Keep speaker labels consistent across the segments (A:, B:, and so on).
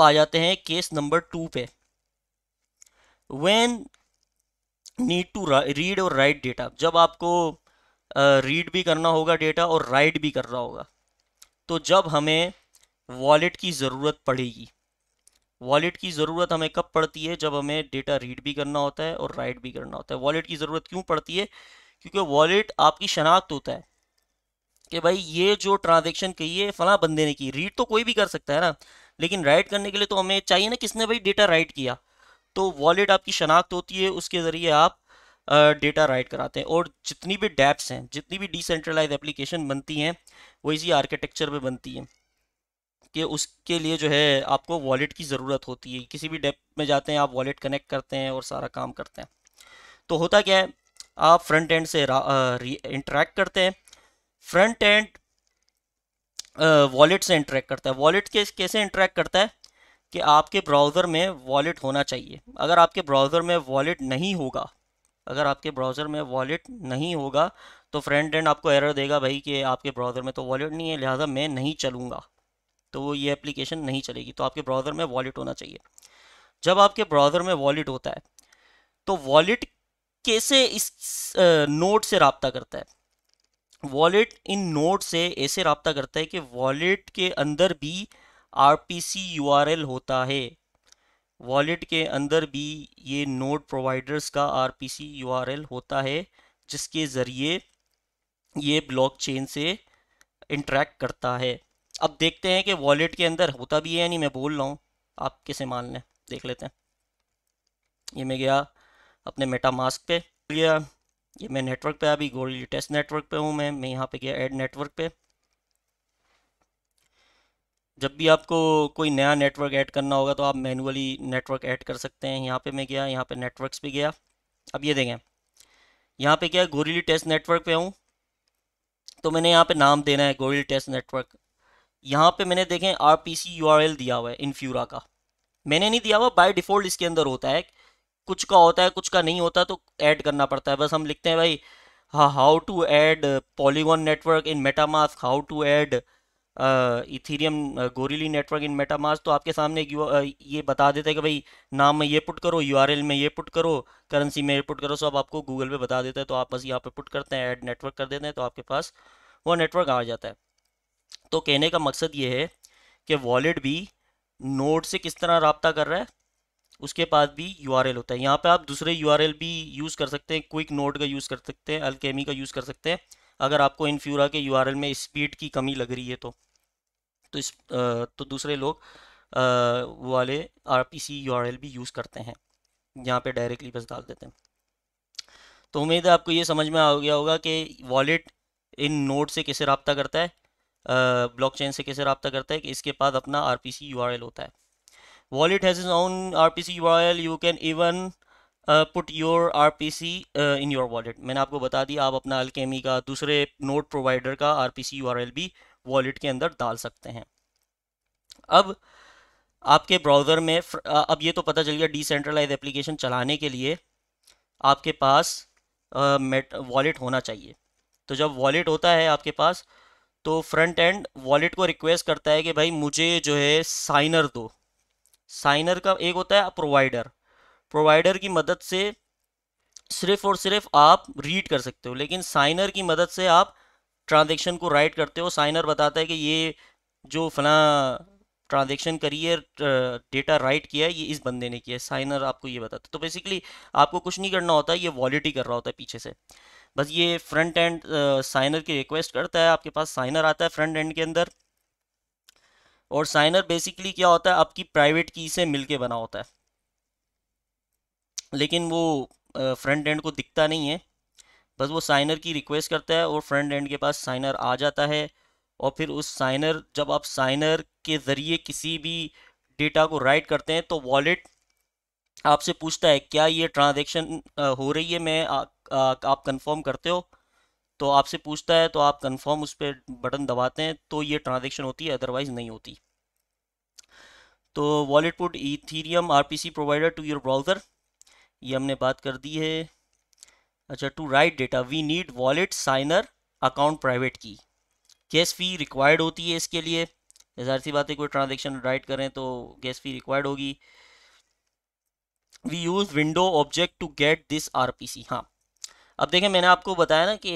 A: आ जाते हैं case number two पे वेन नीड टू रीड और राइट डेटा जब आपको रीड uh, भी करना होगा डेटा और राइट भी करना होगा तो जब हमें वॉलेट की ज़रूरत पड़ेगी वॉलेट की ज़रूरत हमें कब पड़ती है जब हमें डेटा रीड भी करना होता है और राइट भी करना होता है वॉलेट की ज़रूरत क्यों पड़ती है क्योंकि वॉलेट आपकी शनाख्त होता है कि भाई ये जो ट्रांजेक्शन कही है फला बंदे ने की रीड तो कोई भी कर सकता है ना लेकिन राइट करने के लिए तो हमें चाहिए ना किसने भाई डेटा राइट किया तो वॉलेट आपकी शनाख्त होती है उसके ज़रिए आप डेटा राइट कराते हैं और जितनी भी डैप्स हैं जितनी भी डिसेंट्रलाइज एप्लीकेशन बनती हैं वो इसी आर्किटेक्चर पर बनती हैं कि उसके लिए जो है आपको वॉलेट की ज़रूरत होती है किसी भी डेप में जाते हैं आप वॉलेट कनेक्ट करते हैं और सारा काम करते हैं तो होता क्या है आप फ्रंट एंड से इंटरेक्ट करते हैं फ्रंट एंड वॉलेट से इंटरेक्ट करता है वॉलेट के कैसे इंटरेक्ट करता है कि आपके ब्राउज़र में वॉलेट होना चाहिए अगर आपके ब्राउज़र में वॉलेट नहीं होगा अगर आपके ब्राउज़र में वॉलेट नहीं होगा तो फ्रेंड एंड आपको एरर देगा भाई कि आपके ब्राउज़र में तो वॉलेट नहीं है लिहाजा मैं नहीं चलूँगा तो ये एप्लीकेशन नहीं चलेगी तो आपके ब्राउज़र में वॉलेट होना चाहिए जब आपके ब्राउज़र में वॉलेट होता है तो वॉलेट कैसे इस नोट से रबता करता है वॉलेट इन नोड से ऐसे रबता करता है कि वॉलेट के अंदर भी R P C U R L होता है वॉलेट के अंदर भी ये नोड प्रोवाइडर्स का R P C U R L होता है जिसके ज़रिए ये ब्लॉकचेन से इंट्रैक्ट करता है अब देखते हैं कि वॉलेट के अंदर होता भी है यानी मैं बोल रहा हूँ आप कैसे मान लें देख लेते हैं ये मैं गया अपने मेटा मास्क पे ये मैं नेटवर्क पे अभी गोल्ड टेस्ट नेटवर्क पे हूँ मैं मैं यहाँ पे गया ऐड नेटवर्क पे जब भी आपको कोई नया नेटवर्क ऐड करना होगा तो आप मैनुअली नेटवर्क ऐड कर सकते हैं यहाँ पे मैं गया यहाँ पे नेटवर्क्स भी गया अब ये देखें यहाँ पे क्या गोरिली टेस्ट नेटवर्क पे हूँ तो मैंने यहाँ पे नाम देना है गोरिल टेस्ट नेटवर्क यहाँ पे मैंने देखें R P C U R L दिया हुआ है इनफ्यूरा का मैंने नहीं दिया हुआ बाई डिफ़ॉल्ट इसके अंदर होता है कुछ का होता है कुछ का नहीं होता तो ऐड करना पड़ता है बस हम लिखते हैं भाई how to add Polygon network in MetaMask how to add Ethereum Goerli network in MetaMask तो आपके सामने uh, ये बता देते हैं कि भाई नाम में ये पुट करो यू में ये पुट करो करेंसी में ये पुट करो सब आपको गूगल पे बता देता है तो आप बस यहाँ पे पुट करते हैं ऐड नेटवर्क कर देते हैं तो आपके पास वो नेटवर्क आ जाता है तो कहने का मकसद ये है कि वॉलेट भी नोड से किस तरह रबता कर रहा है उसके पास भी यू होता है यहाँ पे आप दूसरे यू भी यूज़ कर सकते हैं क्विक नोट का यूज़ कर सकते हैं अल्केमी का यूज़ कर सकते हैं अगर आपको इनफ्यूरा के यू में स्पीड की कमी लग रही है तो तो इस तो दूसरे लोग वाले पी सी यू भी यूज़ करते हैं यहाँ पे डायरेक्टली बस डाल देते हैं तो उम्मीद है आपको ये समझ में आ गया होगा कि वॉलेट इन नोट से कैसे रबता करता है चेन से कैसे रबता करता है कि इसके पास अपना आर पी सी होता है wallet has its own RPC URL you can even uh, put your RPC uh, in your wallet मैंने आपको बता दिया आप अपना अल्केमी का दूसरे नोट प्रोवाइडर का RPC URL भी वॉलेट के अंदर डाल सकते हैं अब आपके ब्राउज़र में अब ये तो पता चल गया डिसेंट्रलाइज एप्लीकेशन चलाने के लिए आपके पास मेट वॉलेट होना चाहिए तो जब वॉलेट होता है आपके पास तो फ्रंट एंड वॉलेट को रिक्वेस्ट करता है कि भाई मुझे जो है साइनर दो साइनर का एक होता है प्रोवाइडर प्रोवाइडर की मदद से सिर्फ और सिर्फ आप रीड कर सकते हो लेकिन साइनर की मदद से आप ट्रांजेक्शन को राइट करते हो साइनर बताता है कि ये जो फला ट्रांजेक्शन करिए डेटा राइट किया है ये इस बंदे ने किया है साइनर आपको ये बताता है तो बेसिकली आपको कुछ नहीं करना होता ये वॉलिटी ही कर रहा होता है पीछे से बस ये फ्रंट एंड साइनर की रिक्वेस्ट करता है आपके पास साइनर आता है फ्रंट एंड के अंदर और साइनर बेसिकली क्या होता है आपकी प्राइवेट की से मिलके बना होता है लेकिन वो फ्रंट एंड को दिखता नहीं है बस वो साइनर की रिक्वेस्ट करता है और फ्रंट एंड के पास साइनर आ जाता है और फिर उस साइनर जब आप साइनर के ज़रिए किसी भी डेटा को राइट करते हैं तो वॉलेट आपसे पूछता है क्या ये ट्रांजेक्शन हो रही है मैं आ, आ, आप कंफर्म करते हो तो आपसे पूछता है तो आप कंफर्म उस पर बटन दबाते हैं तो ये ट्रांजेक्शन होती है अदरवाइज नहीं होती तो वॉलेट पुट इथीरियम सी प्रोवाइडर टू योर ब्राउज़र ये हमने बात कर दी है अच्छा to write data we need wallet signer account private key gas fee required होती है इसके लिए जाहिर सी बात है कोई ट्रांजेक्शन राइट करें तो गैस फी रिक्वायर्ड होगी we use window object to get this R P C हाँ अब देखें मैंने आपको बताया ना कि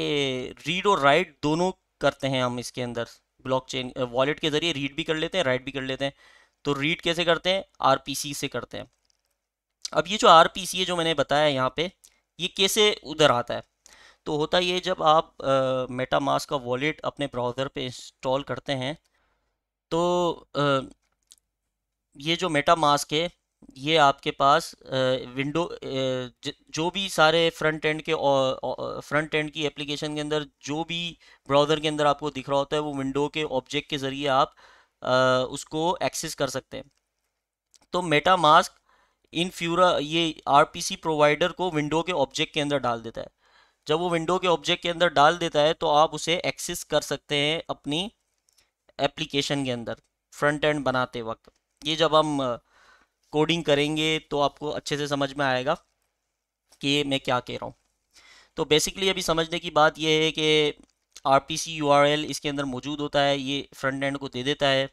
A: रीड और राइट दोनों करते हैं हम इसके अंदर ब्लॉकचेन वॉलेट के ज़रिए रीड भी कर लेते हैं राइट भी कर लेते हैं तो रीड कैसे करते हैं आर से करते हैं अब ये जो आर है जो मैंने बताया यहाँ पे ये कैसे उधर आता है तो होता ये जब आप मेटा मास्क का वॉलेट अपने ब्राउज़र पे इंस्टॉल करते हैं तो आ, ये जो मेटा मास्क है ये आपके पास विंडो जो भी सारे फ्रंट एंड के फ्रंट एंड की एप्लीकेशन के अंदर जो भी ब्राउज़र के अंदर आपको दिख रहा होता है वो विंडो के ऑब्जेक्ट के ज़रिए आप उसको एक्सेस कर सकते हैं तो मेटा मास्क इन फ्यूरा ये आरपीसी प्रोवाइडर को विंडो के ऑब्जेक्ट के अंदर डाल देता है जब वो विंडो के ऑब्जेक्ट के अंदर डाल देता है तो आप उसे एक्सेस कर सकते हैं अपनी एप्लीकेशन के अंदर फ्रंट एंड बनाते वक्त ये जब हम कोडिंग करेंगे तो आपको अच्छे से समझ में आएगा कि मैं क्या कह रहा हूँ तो बेसिकली अभी समझने की बात यह है कि R P C U R L इसके अंदर मौजूद होता है ये फ्रंट एंड को दे देता है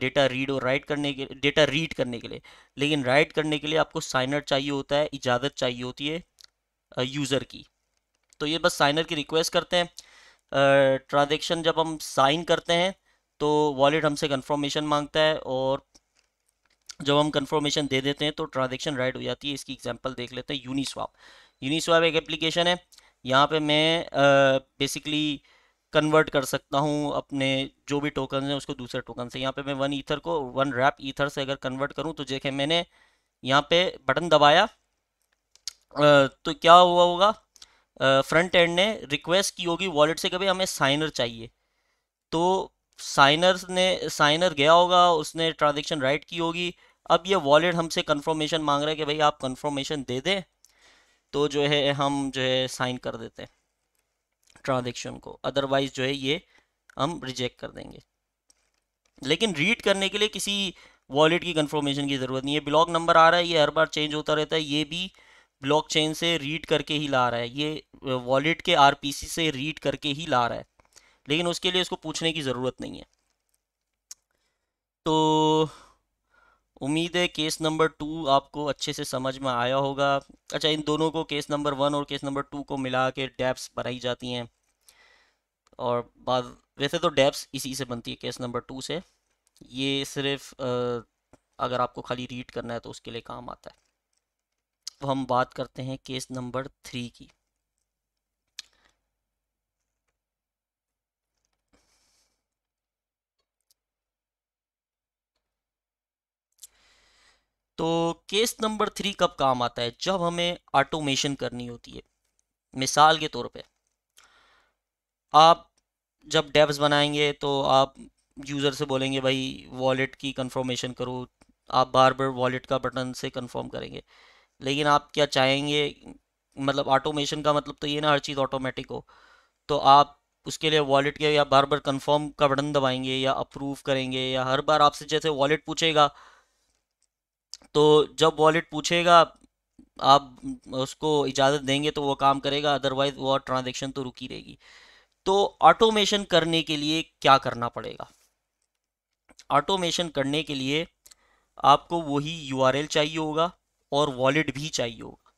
A: डेटा रीड और राइट करने के डेटा रीड करने के लिए लेकिन राइट करने के लिए आपको साइनर चाहिए होता है इजाज़त चाहिए होती है यूज़र की तो ये बस साइनर की रिक्वेस्ट करते हैं ट्रांजेक्शन जब हम साइन करते हैं तो वॉलेट हमसे कन्फर्मेशन मांगता है और जब हम कंफर्मेशन दे देते हैं तो ट्रांजेक्शन राइट हो जाती है इसकी एग्जाम्पल देख लेते हैं यूनिस्वाप यूनिस्वाप एक एप्लीकेशन है यहाँ पे मैं बेसिकली कन्वर्ट कर सकता हूँ अपने जो भी टोकन हैं उसको दूसरे टोकन से यहाँ पे मैं वन ईथर को वन रैप ईथर से अगर कन्वर्ट करूँ तो देखें मैंने यहाँ पे बटन दबाया तो क्या हुआ होगा फ्रंट एंड ने रिक्वेस्ट की होगी वॉलेट से कभी हमें साइनर चाहिए तो साइनर ने साइनर गया होगा उसने ट्रांजेक्शन राइट की होगी अब ये वॉलेट हमसे कन्फर्मेशन मांग रहा है कि भाई आप कन्फर्मेशन दे दें तो जो है हम जो है साइन कर देते हैं ट्रांजेक्शन को अदरवाइज जो है ये हम रिजेक्ट कर देंगे लेकिन रीड करने के लिए किसी वॉलेट की कंफर्मेशन की ज़रूरत नहीं है ब्लॉक नंबर आ रहा है ये हर बार चेंज होता रहता है ये भी ब्लॉकचेन से रीड करके ही ला रहा है ये वॉलेट के आरपीसी से रीड करके ही ला रहा है लेकिन उसके लिए इसको पूछने की ज़रूरत नहीं है तो उम्मीद है केस नंबर टू आपको अच्छे से समझ में आया होगा अच्छा इन दोनों को केस नंबर वन और केस नंबर टू को मिला के डैप्स बनाई जाती हैं और बाद वैसे तो डैप्स इसी से बनती है केस नंबर टू से ये सिर्फ अगर आपको खाली रीड करना है तो उसके लिए काम आता है तो हम बात करते हैं केस नंबर थ्री की तो केस नंबर थ्री कब काम आता है जब हमें ऑटोमेशन करनी होती है मिसाल के तौर पे आप जब डेब्स बनाएंगे तो आप यूज़र से बोलेंगे भाई वॉलेट की कंफर्मेशन करो आप बार बार वॉलेट का बटन से कंफर्म करेंगे लेकिन आप क्या चाहेंगे मतलब ऑटोमेशन का मतलब तो ये ना हर चीज़ ऑटोमेटिक हो तो आप उसके लिए वॉलेट के या बार बार कंफर्म का बटन दबाएंगे या अप्रूव करेंगे या हर बार आपसे जैसे वॉलेट पूछेगा तो जब वॉलेट पूछेगा आप उसको इजाज़त देंगे तो वो काम करेगा अदरवाइज वो ट्रांजेक्शन तो रुकी रहेगी तो ऑटोमेशन करने के लिए क्या करना पड़ेगा ऑटोमेशन करने के लिए आपको वही यू चाहिए होगा और वॉलेट भी चाहिए होगा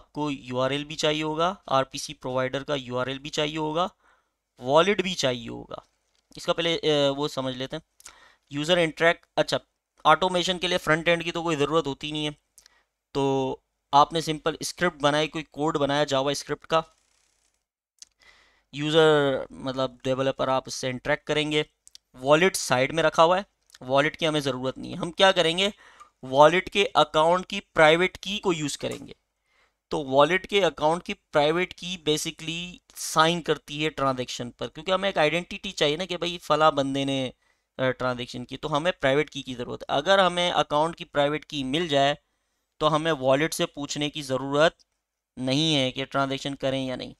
A: आपको यू भी चाहिए होगा आर प्रोवाइडर का यू भी चाहिए होगा वॉलेट भी चाहिए होगा इसका पहले वो समझ लेते हैं यूज़र इंट्रैक्ट अच्छा ऑटोमेशन के लिए फ्रंट एंड की तो कोई ज़रूरत होती नहीं है तो आपने सिंपल स्क्रिप्ट बनाई कोई कोड बनाया जावा स्क्रिप्ट का यूज़र मतलब डेवलपर आप इससे इंट्रैक्ट करेंगे वॉलेट साइड में रखा हुआ है वॉलेट की हमें ज़रूरत नहीं है हम क्या करेंगे वॉलेट के अकाउंट की प्राइवेट की को यूज़ करेंगे तो वॉलेट के अकाउंट की प्राइवेट की बेसिकली साइन करती है ट्रांजेक्शन पर क्योंकि हमें एक आइडेंटिटी चाहिए ना कि भाई फला बंदे ने ट्रांजेक्शन की तो हमें प्राइवेट की की ज़रूरत है अगर हमें अकाउंट की प्राइवेट की मिल जाए तो हमें वॉलेट से पूछने की ज़रूरत नहीं है कि ट्रांजेक्शन करें या नहीं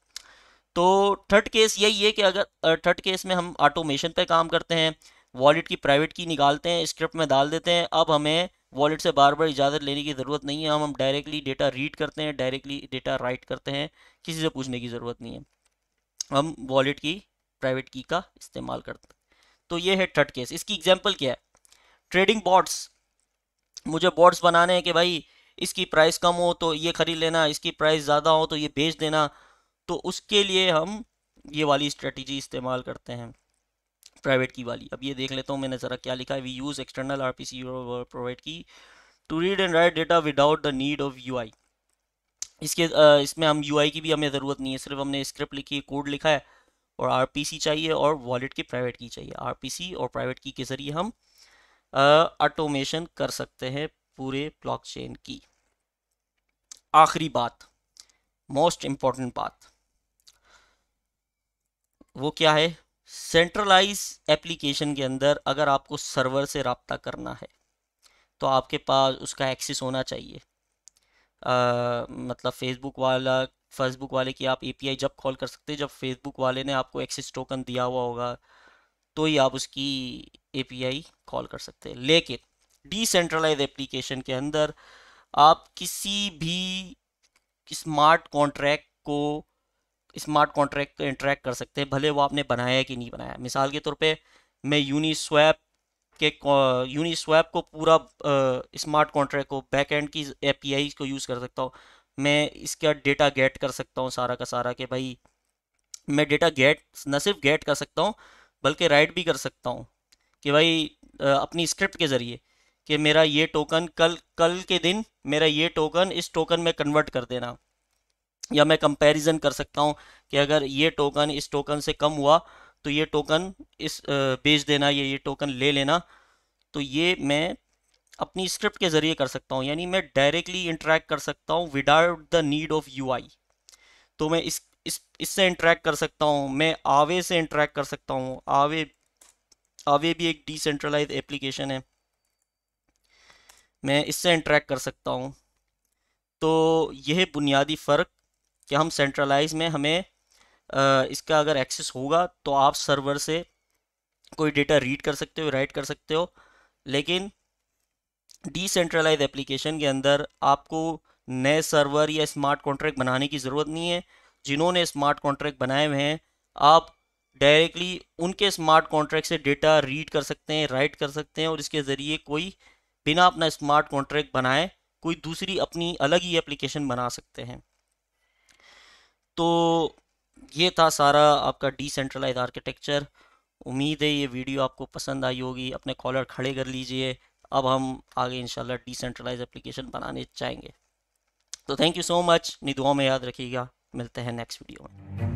A: तो थर्ड केस यही है कि अगर थर्ड केस में हम ऑटोमेशन पर काम करते हैं वॉलेट की प्राइवेट की निकालते हैं स्क्रिप्ट में डाल देते हैं अब हमें वॉलेट से बार बार इजाज़त लेने की ज़रूरत नहीं है हम हम डायरेक्टली डेटा रीड करते हैं डायरेक्टली डेटा राइट करते हैं किसी से पूछने की ज़रूरत नहीं है हम वॉलेट की प्राइवेट की का इस्तेमाल करते हैं तो ये है ट्रट केस इसकी एग्जाम्पल क्या है ट्रेडिंग बॉट्स मुझे बॉट्स बनाने हैं कि भाई इसकी प्राइस कम हो तो ये खरीद लेना इसकी प्राइस ज़्यादा हो तो ये बेच देना तो उसके लिए हम ये वाली स्ट्रेटजी इस्तेमाल करते हैं प्राइवेट की वाली अब ये देख लेता हूँ मैंने ज़रा क्या लिखा है we use external R P C provide की to read and write data without the need of U I इसके इसमें हम यू आई की भी हमें ज़रूरत नहीं है सिर्फ हमने स्क्रिप्ट लिखी कोड लिखा है और आर चाहिए और वॉलेट की प्राइवेट की चाहिए आर और प्राइवेट की के ज़रिए हम ऑटोमेशन कर सकते हैं पूरे ब्लॉकचेन की आखिरी बात मोस्ट इम्पॉर्टेंट बात वो क्या है सेंट्रलाइज एप्लीकेशन के अंदर अगर आपको सर्वर से रबता करना है तो आपके पास उसका एक्सेस होना चाहिए आ, मतलब फेसबुक वाला फेसबुक वाले की आप एपीआई जब कॉल कर सकते हैं जब फेसबुक वाले ने आपको एक्सेस टोकन दिया हुआ होगा तो ही आप उसकी एपीआई कॉल कर सकते हैं लेकिन डिसेंट्रलाइज एप्लीकेशन के अंदर आप किसी भी स्मार्ट कॉन्ट्रैक्ट को स्मार्ट कॉन्ट्रैक्ट को इंटरेक्ट कर सकते हैं भले वो आपने बनाया कि नहीं बनाया मिसाल के तौर पे मैं यूनिस्वैप के यूनिस्वैप को पूरा स्मार्ट कॉन्ट्रैक्ट को बैक एंड की एपीआई को यूज़ कर सकता हूँ मैं इसका डेटा गेट कर सकता हूँ सारा का सारा कि भाई मैं डेटा गेट न सिर्फ गेट कर सकता हूँ बल्कि राइट भी कर सकता हूँ कि भाई अपनी स्क्रिप्ट के ज़रिए कि मेरा ये टोकन कल कल के दिन मेरा ये टोकन इस टोकन में कन्वर्ट कर देना या मैं कंपैरिजन कर सकता हूँ कि अगर ये टोकन इस टोकन से कम हुआ तो ये टोकन इस बेच देना या ये टोकन ले लेना तो ये मैं अपनी स्क्रिप्ट के ज़रिए कर सकता हूँ यानी मैं डायरेक्टली इंटरेक्ट कर सकता हूँ without the need of U तो मैं इस इस इससे इंटरेक्ट कर सकता हूँ मैं आवे से इंटरेक्ट कर सकता हूँ आवे आवे भी एक डिसेंट्रलाइज एप्लीकेशन है मैं इससे इंटरेक्ट कर सकता हूँ तो यह बुनियादी फ़र्क कि हम सेंट्रलाइज में हमें इसका अगर एक्सेस होगा तो आप सर्वर से कोई डेटा रीड कर सकते हो राइट कर सकते हो लेकिन डिसेंट्रलाइज एप्लीकेशन के अंदर आपको नए सर्वर या स्मार्ट कॉन्ट्रैक्ट बनाने की ज़रूरत नहीं है जिन्होंने स्मार्ट कॉन्ट्रैक्ट बनाए हुए हैं आप डायरेक्टली उनके स्मार्ट कॉन्ट्रैक्ट से डेटा रीड कर सकते हैं राइट कर सकते हैं और इसके ज़रिए कोई बिना अपना स्मार्ट कॉन्ट्रैक्ट बनाए कोई दूसरी अपनी अलग ही एप्लीकेशन बना सकते हैं तो ये था सारा आपका डिसेंट्रलाइज आर्किटेक्चर उम्मीद है ये वीडियो आपको पसंद आई होगी अपने कॉलर खड़े कर लीजिए अब हम आगे इंशाल्लाह डिसेंट्रलाइज एप्लीकेशन बनाने चाहेंगे तो थैंक यू सो मच निदुआ में याद रखिएगा मिलते हैं नेक्स्ट वीडियो में